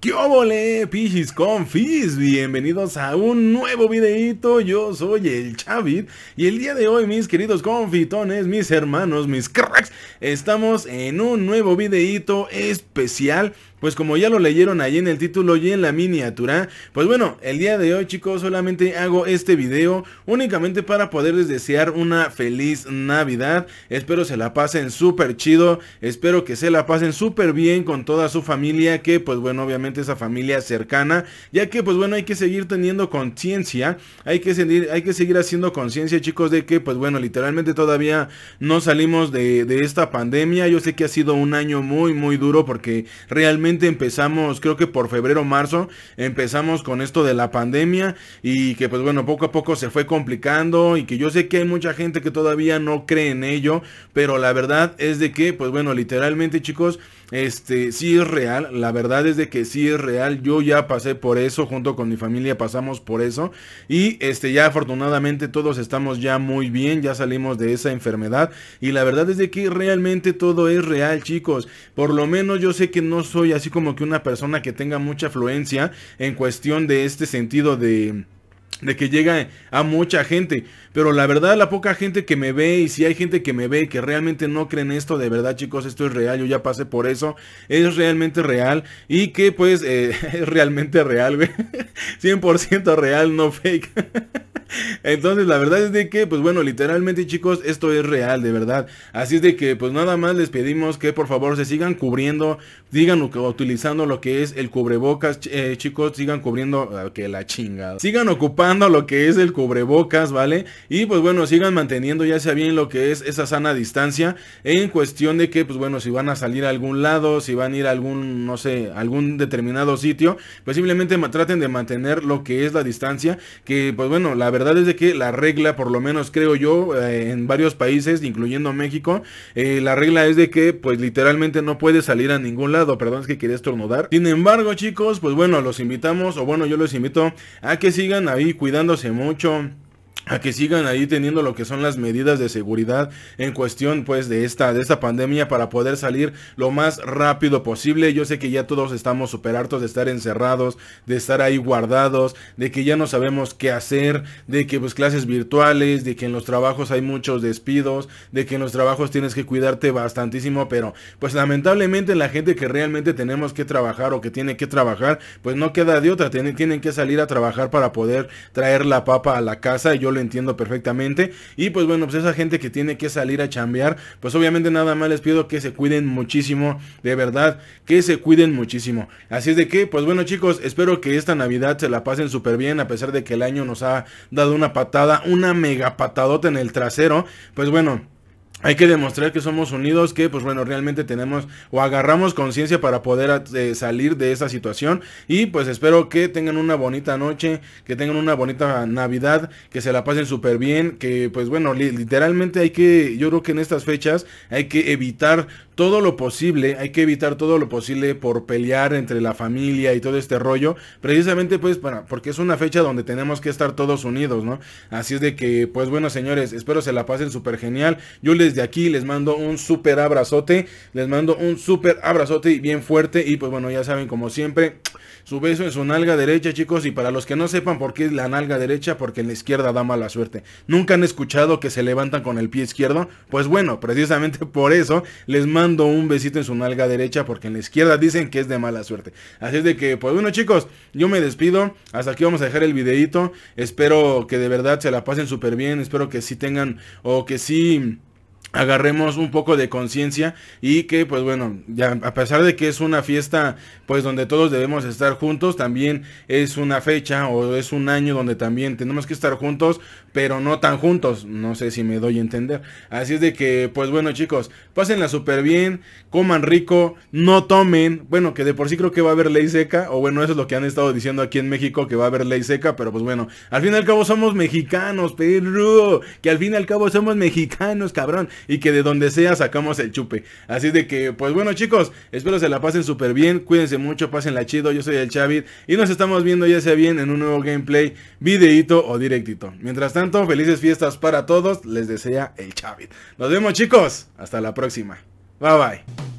¿Qué obole, pichis confis? Bienvenidos a un nuevo videito, yo soy el Chavit y el día de hoy mis queridos confitones, mis hermanos, mis cracks, estamos en un nuevo videito especial pues como ya lo leyeron ahí en el título y en la miniatura, pues bueno, el día de hoy chicos solamente hago este video únicamente para poderles desear una feliz Navidad. Espero se la pasen súper chido, espero que se la pasen súper bien con toda su familia, que pues bueno, obviamente esa familia cercana, ya que pues bueno, hay que seguir teniendo conciencia, hay que seguir, hay que seguir haciendo conciencia chicos de que pues bueno, literalmente todavía no salimos de esta pandemia. Yo sé que ha sido un año muy muy duro porque realmente empezamos, creo que por febrero o marzo, empezamos con esto de la pandemia y que pues bueno, poco a poco se fue complicando y que yo sé que hay mucha gente que todavía no cree en ello, pero la verdad es de que pues bueno, literalmente chicos, este sí es real, la verdad es de que sí es real, yo ya pasé por eso, junto con mi familia pasamos por eso y este ya afortunadamente todos estamos ya muy bien, ya salimos de esa enfermedad y la verdad es de que realmente todo es real chicos, por lo menos yo sé que no soy así como que una persona que tenga mucha afluencia en cuestión de este sentido de de que llega a mucha gente. Pero la verdad, la poca gente que me ve, y si hay gente que me ve que realmente no creen esto, de verdad chicos, esto es real, yo ya pasé por eso, es realmente real y que pues eh, es realmente real, 100% real, no fake. Entonces, la verdad es de que, pues bueno, literalmente chicos, esto es real, de verdad. Así es de que, pues nada más les pedimos que por favor se sigan cubriendo, Digan, utilizando lo que es el cubrebocas, eh, chicos, sigan cubriendo, ah, que la chingada. Sigan ocupando lo que es el cubrebocas, ¿vale? Y pues bueno, sigan manteniendo ya sea bien lo que es esa sana distancia en cuestión de que, pues bueno, si van a salir a algún lado, si van a ir a algún, no sé, algún determinado sitio, pues simplemente traten de mantener lo que es la distancia, que pues bueno, la verdad verdad es de que la regla, por lo menos creo yo, eh, en varios países, incluyendo México, eh, la regla es de que pues literalmente no puede salir a ningún lado. Perdón, es que quería estornudar. Sin embargo, chicos, pues bueno, los invitamos, o bueno, yo los invito a que sigan ahí cuidándose mucho a que sigan ahí teniendo lo que son las medidas de seguridad en cuestión pues de esta de esta pandemia para poder salir lo más rápido posible. Yo sé que ya todos estamos súper hartos de estar encerrados, de estar ahí guardados, de que ya no sabemos qué hacer, de que pues clases virtuales, de que en los trabajos hay muchos despidos, de que en los trabajos tienes que cuidarte bastantísimo, pero pues lamentablemente la gente que realmente tenemos que trabajar o que tiene que trabajar, pues no queda de otra, tienen, tienen que salir a trabajar para poder traer la papa a la casa y yo entiendo perfectamente. Y pues bueno, pues esa gente que tiene que salir a chambear, pues obviamente nada más les pido que se cuiden muchísimo, de verdad, que se cuiden muchísimo. Así es de que, pues bueno chicos, espero que esta Navidad se la pasen súper bien, a pesar de que el año nos ha dado una patada, una mega patadota en el trasero. Pues bueno hay que demostrar que somos unidos, que pues bueno, realmente tenemos o agarramos conciencia para poder eh, salir de esa situación. Y pues espero que tengan una bonita noche, que tengan una bonita Navidad, que se la pasen súper bien, que pues bueno, literalmente hay que, yo creo que en estas fechas hay que evitar todo lo posible, hay que evitar todo lo posible por pelear entre la familia y todo este rollo, precisamente pues para, porque es una fecha donde tenemos que estar todos unidos, ¿no? Así es de que, pues bueno señores, espero se la pasen súper genial, yo desde aquí les mando un súper abrazote, les mando un súper abrazote bien fuerte y pues bueno, ya saben como siempre, su beso en su nalga derecha chicos y para los que no sepan por qué es la nalga derecha, porque en la izquierda da mala suerte, nunca han escuchado que se levantan con el pie izquierdo, pues bueno, precisamente por eso les mando un besito en su nalga derecha porque en la izquierda dicen que es de mala suerte. Así es de que, pues bueno chicos, yo me despido. Hasta aquí vamos a dejar el videito. Espero que de verdad se la pasen súper bien. Espero que sí tengan o que sí agarremos un poco de conciencia y que pues bueno, ya, a pesar de que es una fiesta pues donde todos debemos estar juntos, también es una fecha o es un año donde también tenemos que estar juntos, pero no tan juntos, no sé si me doy a entender. Así es de que pues bueno chicos, pásenla súper bien, coman rico, no tomen, bueno que de por sí creo que va a haber ley seca, o bueno eso es lo que han estado diciendo aquí en México, que va a haber ley seca, pero pues bueno, al fin y al cabo somos mexicanos, perro, que al fin y al cabo somos mexicanos, cabrón y que de donde sea sacamos el chupe. Así de que, pues bueno chicos, espero se la pasen súper bien, cuídense mucho, pásenla chido, yo soy el Chavit y nos estamos viendo ya sea bien en un nuevo gameplay, Videito o directito. Mientras tanto, felices fiestas para todos, les desea el Chavit. Nos vemos chicos, hasta la próxima. Bye bye.